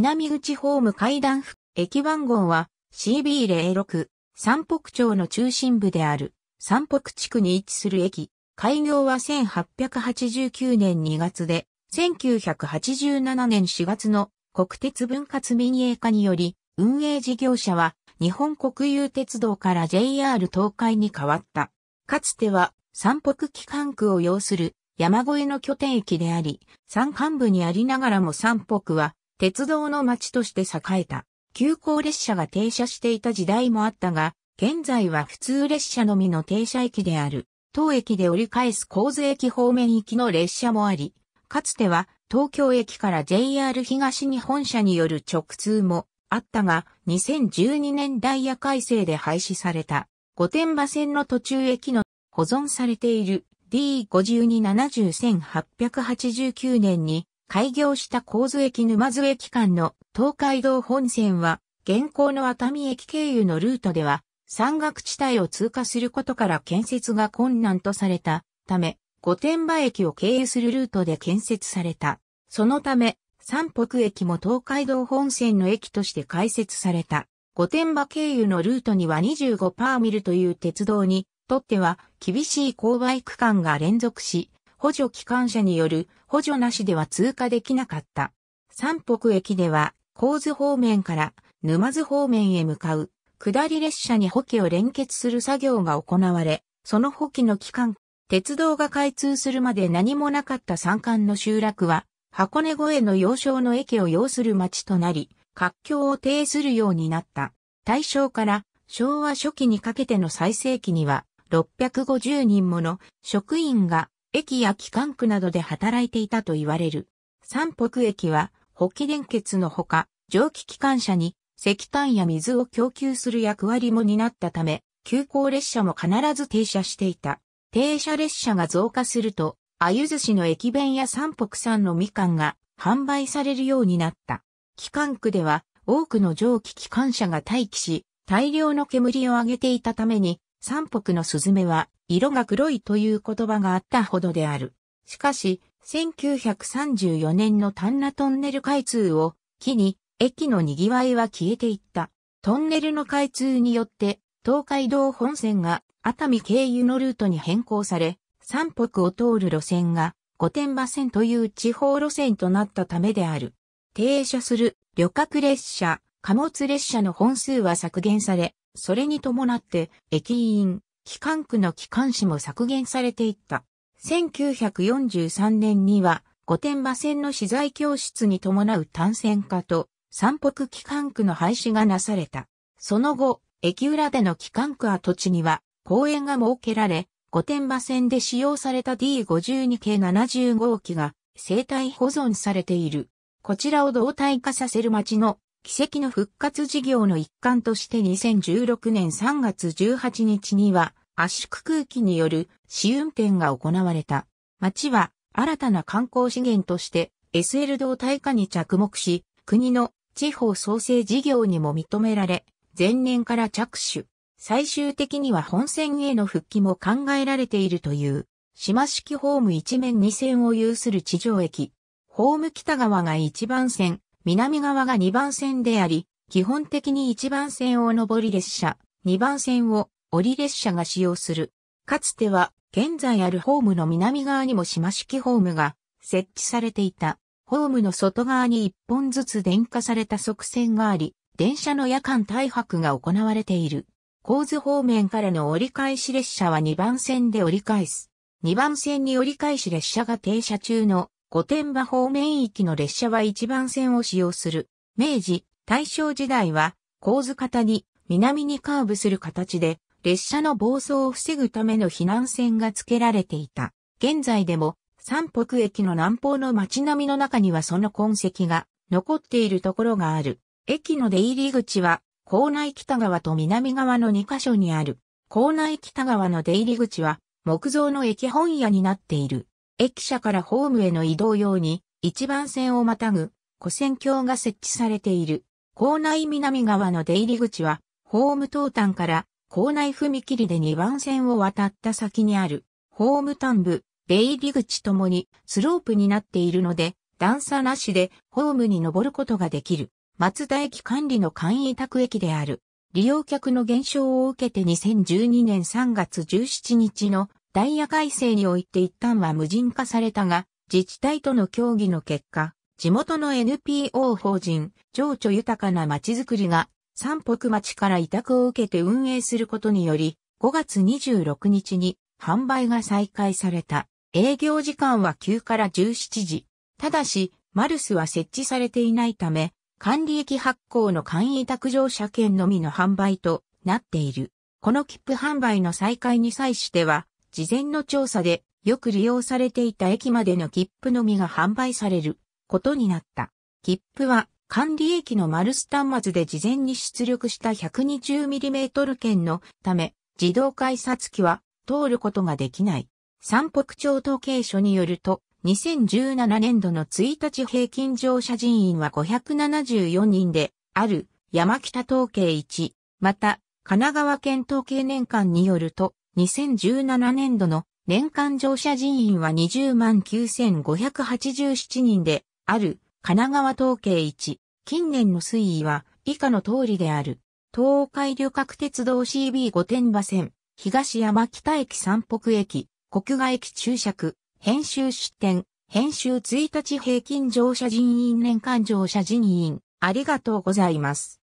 南口ホーム階段付駅番号は CB06 三北町の中心部である三北地区に位置する駅。開業は1889年2月で、1987年4月の国鉄分割民営化により、運営事業者は日本国有鉄道から JR 東海に変わった。かつては三北機関区を要する山越えの拠点駅であり、山間部にありながらも三北は鉄道の街として栄えた。急行列車が停車していた時代もあったが、現在は普通列車のみの停車駅である。当駅で折り返す神津駅方面行きの列車もあり、かつては東京駅から JR 東日本社による直通もあったが、2012年ダイヤ改正で廃止された。御殿場線の途中駅の保存されている D5270-1889 年に開業した神津駅沼津駅間の東海道本線は、現行の熱海駅経由のルートでは、山岳地帯を通過することから建設が困難とされたため、御殿場駅を経由するルートで建設された。そのため、三北駅も東海道本線の駅として開設された。御殿場経由のルートには25パーミルという鉄道にとっては厳しい勾配区間が連続し、補助機関車による補助なしでは通過できなかった。三北駅では、高津方面から沼津方面へ向かう、下り列車に補機を連結する作業が行われ、その補機の期間、鉄道が開通するまで何もなかった山間の集落は、箱根越えの要衝の駅を要する町となり、活況を呈するようになった。大正から昭和初期にかけての最盛期には、650人もの職員が駅や機関区などで働いていたと言われる。三北駅は、北気電結のほか、蒸気機関車に石炭や水を供給する役割も担ったため、急行列車も必ず停車していた。停車列車が増加すると、あゆず市の駅弁や三北産のみかんが販売されるようになった。機関区では多くの蒸気機関車が待機し、大量の煙を上げていたために、三北のスズメは色が黒いという言葉があったほどである。しかし、1934年の丹那トンネル開通を機に、駅の賑わいは消えていった。トンネルの開通によって、東海道本線が熱海経由のルートに変更され、三北を通る路線が御殿場線という地方路線となったためである。停車する旅客列車、貨物列車の本数は削減され、それに伴って駅員、機関区の機関紙も削減されていった。1943年には、御殿場線の資材教室に伴う単線化と、三北機関区の廃止がなされた。その後、駅裏での機関区跡地には、公園が設けられ、御殿場線で使用された D52 系7 5号機が生態保存されている。こちらを動体化させる町の奇跡の復活事業の一環として2016年3月18日には圧縮空気による試運転が行われた。町は新たな観光資源として SL 道態化に着目し、国の地方創生事業にも認められ、前年から着手。最終的には本線への復帰も考えられているという、島式ホーム一面二線を有する地上駅。ホーム北側が一番線、南側が2番線であり、基本的に1番線を上り列車、2番線を降り列車が使用する。かつては、現在あるホームの南側にも島式ホームが設置されていた。ホームの外側に1本ずつ電化された側線があり、電車の夜間大白が行われている。構図方面からの折り返し列車は2番線で折り返す。2番線に折り返し列車が停車中の御殿場方面域の列車は一番線を使用する。明治、大正時代は、構図型に南にカーブする形で、列車の暴走を防ぐための避難線が付けられていた。現在でも、三北駅の南方の街並みの中にはその痕跡が残っているところがある。駅の出入り口は、校内北側と南側の2カ所にある。校内北側の出入り口は、木造の駅本屋になっている。駅舎からホームへの移動用に、1番線をまたぐ、古線橋が設置されている。校内南側の出入り口は、ホーム東端から校内踏切で2番線を渡った先にある、ホーム端部、出入り口ともにスロープになっているので、段差なしでホームに登ることができる。松田駅管理の簡易宅駅である。利用客の減少を受けて2012年3月17日のダイヤ改正において一旦は無人化されたが、自治体との協議の結果、地元の NPO 法人、情緒豊かな街づくりが、三北町から委託を受けて運営することにより、5月26日に販売が再開された。営業時間は9から17時。ただし、マルスは設置されていないため、管理益発行の簡易卓上車券のみの販売となっている。この切符販売の再開に際しては、事前の調査でよく利用されていた駅までの切符のみが販売されることになった。切符は管理駅のスタス端末で事前に出力した 120mm 圏のため自動改札機は通ることができない。三北町統計所によると、2017年度の1日平均乗車人員は574人で、ある山北統計1、また、神奈川県統計年間によると、2017年度の年間乗車人員は20万9587人である神奈川統計1。近年の推移は以下の通りである。東海旅客鉄道 CB 御殿場線、東山北駅三北駅、国外駅注釈、編集出店、編集1日平均乗車人員年間乗車人員、ありがとうございます。